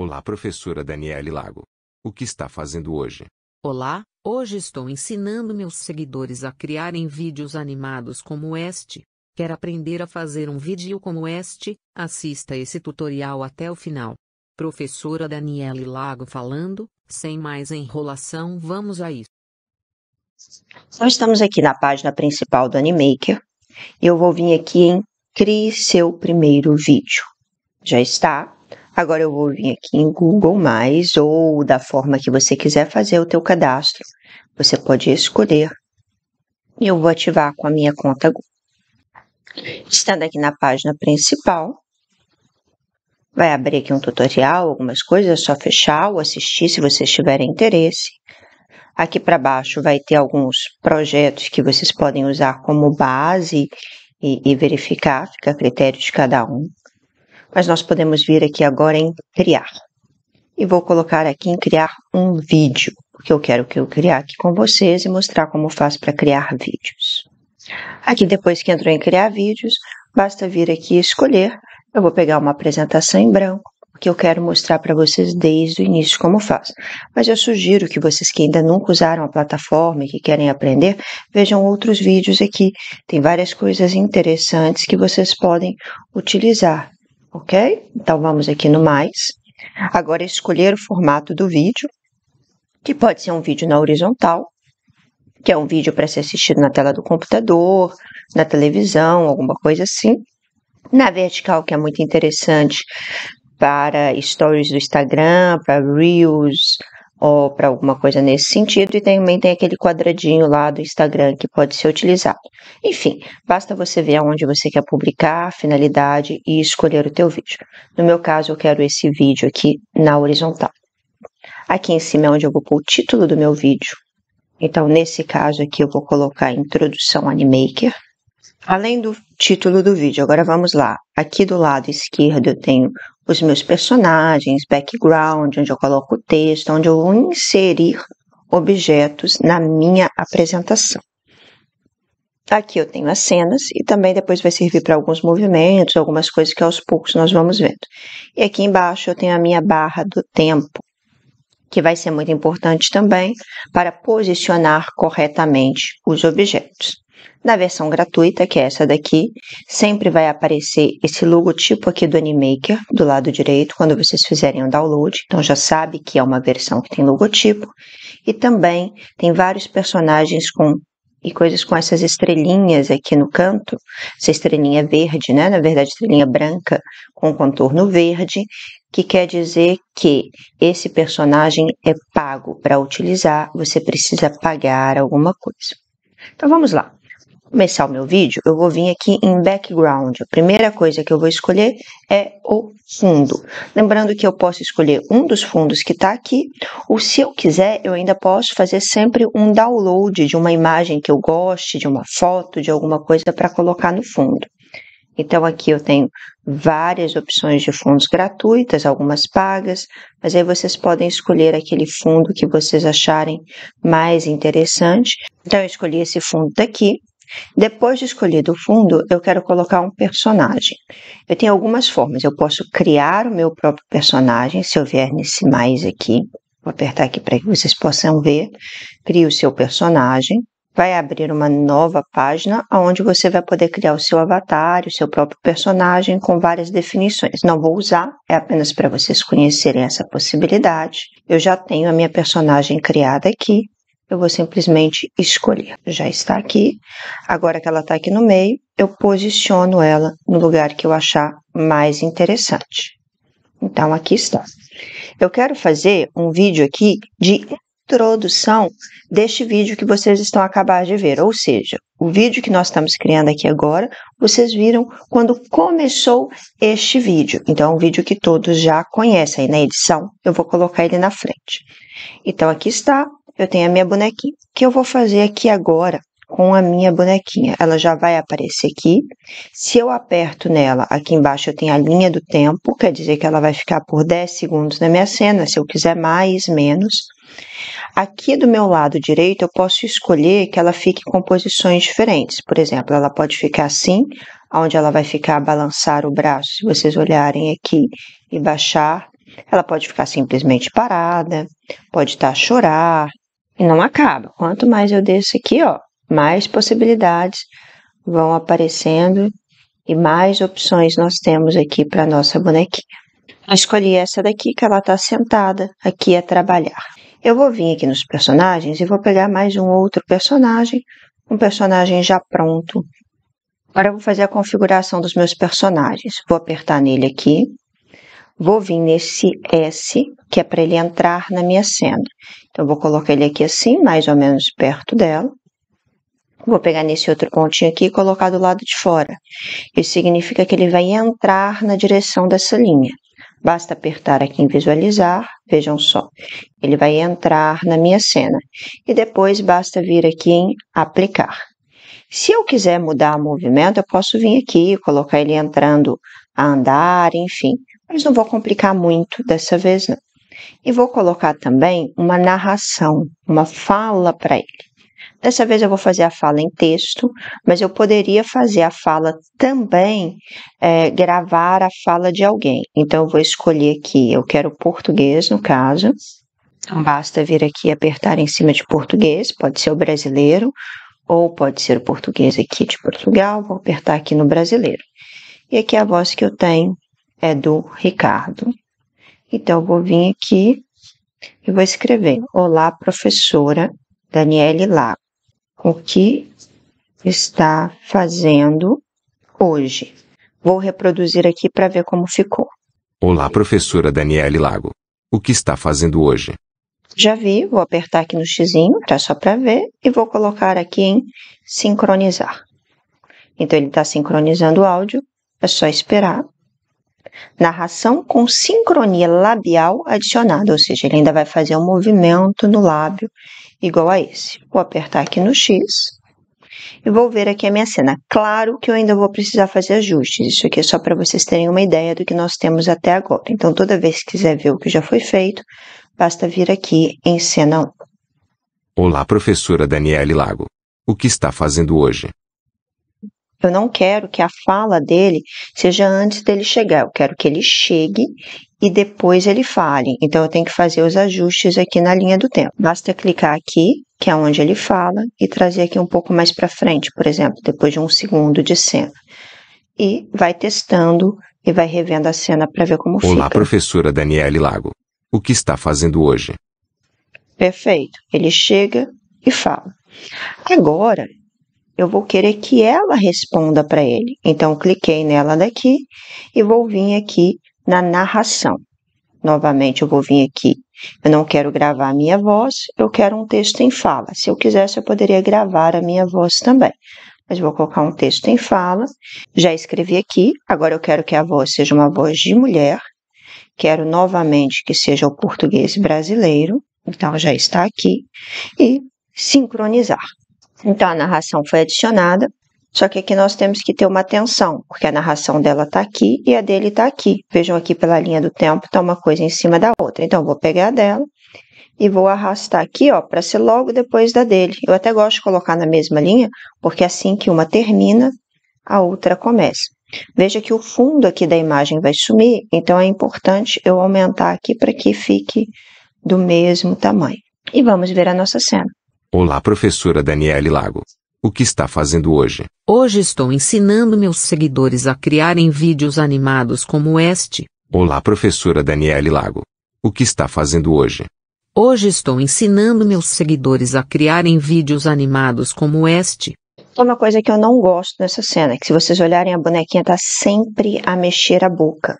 Olá, professora Daniele Lago. O que está fazendo hoje? Olá, hoje estou ensinando meus seguidores a criarem vídeos animados como este. Quer aprender a fazer um vídeo como este? Assista esse tutorial até o final. Professora Daniele Lago falando, sem mais enrolação, vamos a isso. Nós estamos aqui na página principal do Animaker. Eu vou vir aqui em Crie seu primeiro vídeo. Já está. Agora eu vou vir aqui em Google+, ou da forma que você quiser fazer o teu cadastro. Você pode escolher. Eu vou ativar com a minha conta Google. Estando aqui na página principal, vai abrir aqui um tutorial, algumas coisas, é só fechar ou assistir se vocês tiverem interesse. Aqui para baixo vai ter alguns projetos que vocês podem usar como base e, e verificar, fica a critério de cada um mas nós podemos vir aqui agora em criar. E vou colocar aqui em criar um vídeo, porque eu quero que eu criar aqui com vocês e mostrar como faço para criar vídeos. Aqui depois que entrou em criar vídeos, basta vir aqui e escolher. Eu vou pegar uma apresentação em branco, porque eu quero mostrar para vocês desde o início como faz. Mas eu sugiro que vocês que ainda nunca usaram a plataforma e que querem aprender, vejam outros vídeos aqui. Tem várias coisas interessantes que vocês podem utilizar ok? Então vamos aqui no mais. Agora escolher o formato do vídeo, que pode ser um vídeo na horizontal, que é um vídeo para ser assistido na tela do computador, na televisão, alguma coisa assim. Na vertical, que é muito interessante para stories do Instagram, para Reels, ou para alguma coisa nesse sentido, e também tem aquele quadradinho lá do Instagram que pode ser utilizado. Enfim, basta você ver aonde você quer publicar, finalidade e escolher o teu vídeo. No meu caso, eu quero esse vídeo aqui na horizontal. Aqui em cima é onde eu vou pôr o título do meu vídeo. Então, nesse caso aqui, eu vou colocar Introdução Animaker. Além do título do vídeo, agora vamos lá. Aqui do lado esquerdo eu tenho os meus personagens, background, onde eu coloco o texto, onde eu vou inserir objetos na minha apresentação. Aqui eu tenho as cenas e também depois vai servir para alguns movimentos, algumas coisas que aos poucos nós vamos vendo. E aqui embaixo eu tenho a minha barra do tempo, que vai ser muito importante também para posicionar corretamente os objetos. Na versão gratuita, que é essa daqui, sempre vai aparecer esse logotipo aqui do Animaker, do lado direito, quando vocês fizerem o download. Então já sabe que é uma versão que tem logotipo. E também tem vários personagens com e coisas com essas estrelinhas aqui no canto, essa estrelinha verde, né? Na verdade, estrelinha branca com contorno verde, que quer dizer que esse personagem é pago para utilizar, você precisa pagar alguma coisa. Então vamos lá começar o meu vídeo, eu vou vir aqui em background. A primeira coisa que eu vou escolher é o fundo. Lembrando que eu posso escolher um dos fundos que está aqui, ou se eu quiser, eu ainda posso fazer sempre um download de uma imagem que eu goste, de uma foto, de alguma coisa para colocar no fundo. Então aqui eu tenho várias opções de fundos gratuitas, algumas pagas, mas aí vocês podem escolher aquele fundo que vocês acharem mais interessante. Então eu escolhi esse fundo daqui depois de escolhido o fundo, eu quero colocar um personagem. Eu tenho algumas formas. Eu posso criar o meu próprio personagem, se eu vier nesse mais aqui. Vou apertar aqui para que vocês possam ver. Crie o seu personagem. Vai abrir uma nova página onde você vai poder criar o seu avatar, o seu próprio personagem com várias definições. Não vou usar, é apenas para vocês conhecerem essa possibilidade. Eu já tenho a minha personagem criada aqui eu vou simplesmente escolher. Já está aqui, agora que ela está aqui no meio, eu posiciono ela no lugar que eu achar mais interessante. Então, aqui está. Eu quero fazer um vídeo aqui de introdução deste vídeo que vocês estão a acabar de ver, ou seja, o vídeo que nós estamos criando aqui agora, vocês viram quando começou este vídeo. Então, é um vídeo que todos já conhecem. Aí na edição, eu vou colocar ele na frente. Então, aqui está eu tenho a minha bonequinha. O que eu vou fazer aqui agora com a minha bonequinha? Ela já vai aparecer aqui. Se eu aperto nela, aqui embaixo eu tenho a linha do tempo, quer dizer que ela vai ficar por 10 segundos na minha cena, se eu quiser mais, menos. Aqui do meu lado direito, eu posso escolher que ela fique com posições diferentes. Por exemplo, ela pode ficar assim, onde ela vai ficar balançar o braço, se vocês olharem aqui, e baixar. Ela pode ficar simplesmente parada, pode estar tá a chorar, e não acaba. Quanto mais eu desço aqui, ó, mais possibilidades vão aparecendo e mais opções nós temos aqui para nossa bonequinha. Eu escolhi essa daqui que ela está sentada aqui a trabalhar. Eu vou vir aqui nos personagens e vou pegar mais um outro personagem, um personagem já pronto. Agora eu vou fazer a configuração dos meus personagens. Vou apertar nele aqui vou vir nesse S, que é para ele entrar na minha cena. Então, vou colocar ele aqui assim, mais ou menos perto dela. Vou pegar nesse outro pontinho aqui e colocar do lado de fora. Isso significa que ele vai entrar na direção dessa linha. Basta apertar aqui em visualizar, vejam só, ele vai entrar na minha cena. E depois basta vir aqui em aplicar. Se eu quiser mudar o movimento, eu posso vir aqui, e colocar ele entrando a andar, enfim mas não vou complicar muito dessa vez. Não. E vou colocar também uma narração, uma fala para ele. Dessa vez eu vou fazer a fala em texto, mas eu poderia fazer a fala também, é, gravar a fala de alguém. Então eu vou escolher aqui, eu quero português no caso. Então basta vir aqui e apertar em cima de português, pode ser o brasileiro, ou pode ser o português aqui de Portugal, vou apertar aqui no brasileiro. E aqui é a voz que eu tenho é do Ricardo. Então, eu vou vir aqui e vou escrever: Olá, professora Daniele Lago. O que está fazendo hoje? Vou reproduzir aqui para ver como ficou. Olá, professora Daniele Lago. O que está fazendo hoje? Já vi, vou apertar aqui no X, tá só para ver, e vou colocar aqui em sincronizar. Então ele está sincronizando o áudio, é só esperar narração com sincronia labial adicionada, ou seja, ele ainda vai fazer um movimento no lábio igual a esse. Vou apertar aqui no X e vou ver aqui a minha cena. Claro que eu ainda vou precisar fazer ajustes, isso aqui é só para vocês terem uma ideia do que nós temos até agora. Então, toda vez que quiser ver o que já foi feito, basta vir aqui em cena 1. Olá, professora Daniele Lago. O que está fazendo hoje? Eu não quero que a fala dele seja antes dele chegar, eu quero que ele chegue e depois ele fale. Então eu tenho que fazer os ajustes aqui na linha do tempo. Basta clicar aqui, que é onde ele fala, e trazer aqui um pouco mais para frente, por exemplo, depois de um segundo de cena. E vai testando e vai revendo a cena para ver como Olá, fica. Olá, professora Daniele Lago. O que está fazendo hoje? Perfeito. Ele chega e fala. Agora, eu vou querer que ela responda para ele. Então, cliquei nela daqui e vou vir aqui na narração. Novamente, eu vou vir aqui. Eu não quero gravar a minha voz, eu quero um texto em fala. Se eu quisesse, eu poderia gravar a minha voz também. Mas vou colocar um texto em fala. Já escrevi aqui. Agora eu quero que a voz seja uma voz de mulher. Quero novamente que seja o português brasileiro. Então já está aqui. E sincronizar. Então a narração foi adicionada, só que aqui nós temos que ter uma atenção, porque a narração dela está aqui e a dele está aqui. Vejam aqui pela linha do tempo, está uma coisa em cima da outra. Então vou pegar a dela e vou arrastar aqui, ó, para ser logo depois da dele. Eu até gosto de colocar na mesma linha, porque é assim que uma termina, a outra começa. Veja que o fundo aqui da imagem vai sumir, então é importante eu aumentar aqui para que fique do mesmo tamanho. E vamos ver a nossa cena. Olá, professora Daniele Lago. O que está fazendo hoje? Hoje estou ensinando meus seguidores a criarem vídeos animados como este. Olá, professora Daniele Lago. O que está fazendo hoje? Hoje estou ensinando meus seguidores a criarem vídeos animados como este. Uma coisa que eu não gosto nessa cena é que se vocês olharem a bonequinha está sempre a mexer a boca.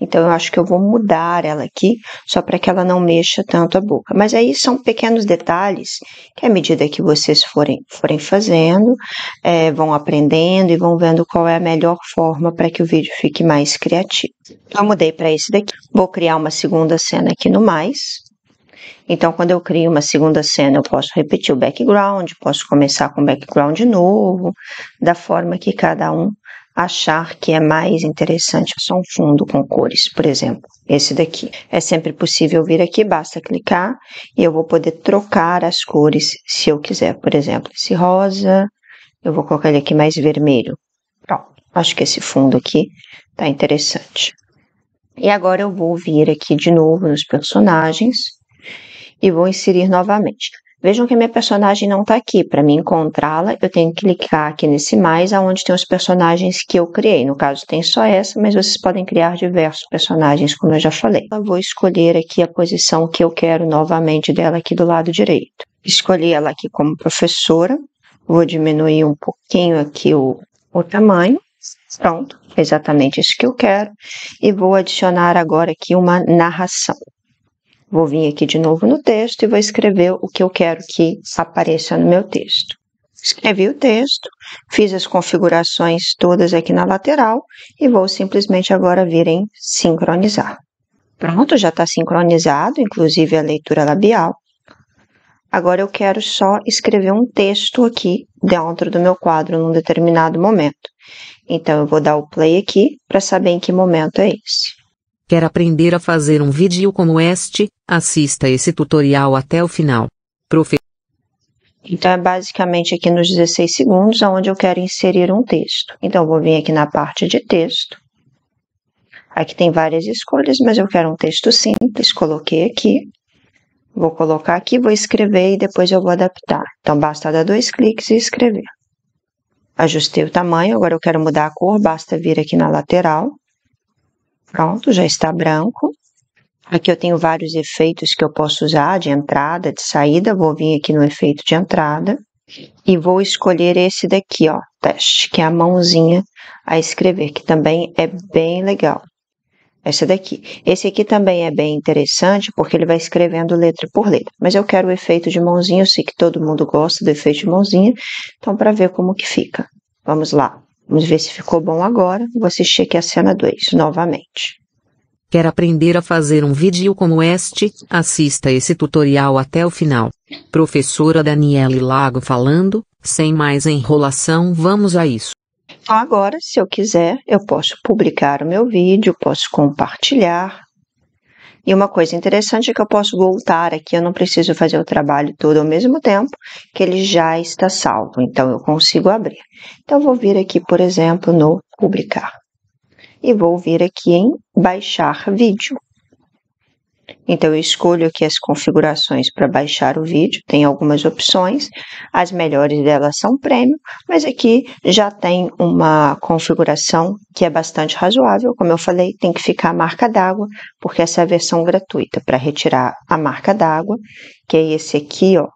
Então eu acho que eu vou mudar ela aqui, só para que ela não mexa tanto a boca. Mas aí são pequenos detalhes que à medida que vocês forem, forem fazendo, é, vão aprendendo e vão vendo qual é a melhor forma para que o vídeo fique mais criativo. Então eu mudei para esse daqui. Vou criar uma segunda cena aqui no mais. Então, quando eu crio uma segunda cena, eu posso repetir o background, posso começar com o background novo, da forma que cada um achar que é mais interessante só um fundo com cores, por exemplo, esse daqui. É sempre possível vir aqui, basta clicar e eu vou poder trocar as cores se eu quiser. Por exemplo, esse rosa, eu vou colocar ele aqui mais vermelho. Pronto, acho que esse fundo aqui tá interessante. E agora eu vou vir aqui de novo nos personagens e vou inserir novamente. Vejam que a minha personagem não está aqui. Para me encontrá-la, eu tenho que clicar aqui nesse mais, aonde tem os personagens que eu criei. No caso, tem só essa, mas vocês podem criar diversos personagens, como eu já falei. Eu vou escolher aqui a posição que eu quero novamente dela aqui do lado direito. Escolhi ela aqui como professora. Vou diminuir um pouquinho aqui o, o tamanho. Pronto, exatamente isso que eu quero. E vou adicionar agora aqui uma narração. Vou vir aqui de novo no texto e vou escrever o que eu quero que apareça no meu texto. Escrevi o texto, fiz as configurações todas aqui na lateral e vou simplesmente agora vir em sincronizar. Pronto, já está sincronizado, inclusive a leitura labial. Agora eu quero só escrever um texto aqui dentro do meu quadro num determinado momento. Então eu vou dar o play aqui para saber em que momento é esse. Quer aprender a fazer um vídeo como este? Assista esse tutorial até o final. Profe... Então, é basicamente aqui nos 16 segundos onde eu quero inserir um texto. Então, vou vir aqui na parte de texto. Aqui tem várias escolhas, mas eu quero um texto simples, coloquei aqui. Vou colocar aqui, vou escrever e depois eu vou adaptar. Então, basta dar dois cliques e escrever. Ajustei o tamanho, agora eu quero mudar a cor, basta vir aqui na lateral. Pronto, já está branco. Aqui eu tenho vários efeitos que eu posso usar, de entrada, de saída. Vou vir aqui no efeito de entrada e vou escolher esse daqui, ó, teste, que é a mãozinha a escrever, que também é bem legal. Essa daqui. Esse aqui também é bem interessante, porque ele vai escrevendo letra por letra. Mas eu quero o efeito de mãozinha, eu sei que todo mundo gosta do efeito de mãozinha, então para ver como que fica. Vamos lá. Vamos ver se ficou bom agora. Vou assistir aqui a cena 2 novamente. Quer aprender a fazer um vídeo como este? Assista esse tutorial até o final. Professora Daniele Lago falando, sem mais enrolação, vamos a isso. agora, se eu quiser, eu posso publicar o meu vídeo, posso compartilhar, e uma coisa interessante é que eu posso voltar aqui, eu não preciso fazer o trabalho todo ao mesmo tempo, que ele já está salvo, então eu consigo abrir. Então eu vou vir aqui, por exemplo, no publicar. E vou vir aqui em baixar vídeo. Então eu escolho aqui as configurações para baixar o vídeo, tem algumas opções, as melhores delas são premium, mas aqui já tem uma configuração que é bastante razoável, como eu falei, tem que ficar a marca d'água, porque essa é a versão gratuita para retirar a marca d'água, que é esse aqui, ó,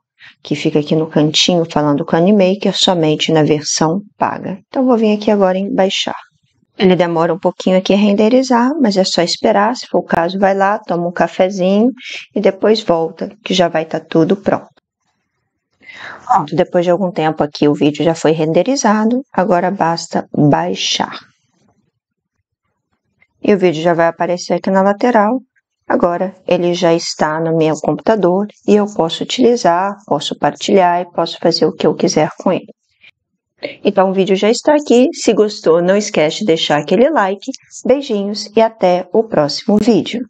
que fica aqui no cantinho falando com o Animaker somente na versão paga. Então vou vir aqui agora em baixar. Ele demora um pouquinho aqui a renderizar, mas é só esperar. Se for o caso, vai lá, toma um cafezinho e depois volta, que já vai estar tá tudo pronto. Pronto, depois de algum tempo aqui o vídeo já foi renderizado, agora basta baixar. E o vídeo já vai aparecer aqui na lateral. Agora ele já está no meu computador e eu posso utilizar, posso partilhar e posso fazer o que eu quiser com ele. Então o vídeo já está aqui. Se gostou, não esquece de deixar aquele like. Beijinhos e até o próximo vídeo.